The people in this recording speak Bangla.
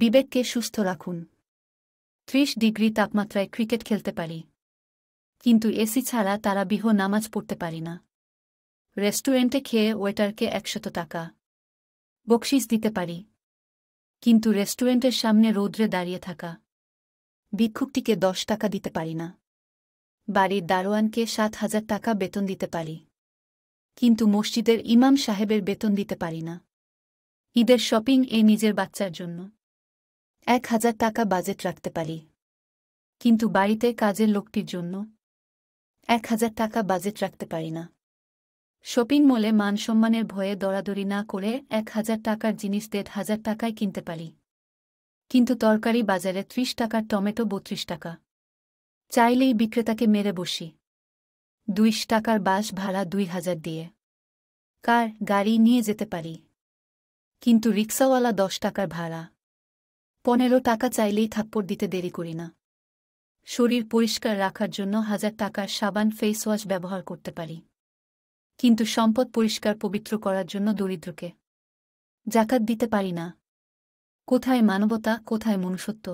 বিবেককে সুস্থ রাখুন ত্রিশ ডিগ্রি তাপমাত্রায় ক্রিকেট খেলতে পারি কিন্তু এসি ছাড়া তারা বিহ নামাজ পড়তে পারি না রেস্টুরেন্টে খেয়ে ওয়েটারকে একশত টাকা বকশিস দিতে পারি কিন্তু রেস্টুরেন্টের সামনে রৌদ্রে দাঁড়িয়ে থাকা ভিক্ষুকটিকে দশ টাকা দিতে পারি না বাড়ির দারোয়ানকে সাত হাজার টাকা বেতন দিতে পারি কিন্তু মসজিদের ইমাম সাহেবের বেতন দিতে পারি না ঈদের শপিং এ নিজের বাচ্চার জন্য এক হাজার টাকা বাজেট রাখতে পারি কিন্তু বাড়িতে কাজের লোকটির জন্য এক হাজার টাকা বাজেট রাখতে পারি না শপিং মলে মানসম্মানের ভয়ে দরাদরি না করে এক হাজার টাকার জিনিস দেড় হাজার টাকায় কিনতে পারি কিন্তু তরকারি বাজারে ত্রিশ টাকার টমেটো বত্রিশ টাকা চাইলেই বিক্রেতাকে মেরে বসি দুইশ টাকার বাস ভাড়া দুই হাজার দিয়ে কার গাড়ি নিয়ে যেতে পারি কিন্তু রিক্সাওয়ালা দশ টাকার ভাড়া পনেরো টাকা চাইলেই থাপ্পড় দিতে দেরি করি না শরীর পরিষ্কার রাখার জন্য হাজার টাকার সাবান ফেস ওয়াশ ব্যবহার করতে পারি কিন্তু সম্পদ পরিষ্কার পবিত্র করার জন্য দরিদ্রকে জাকাত দিতে পারি না কোথায় মানবতা কোথায় মনুষ্যত্ব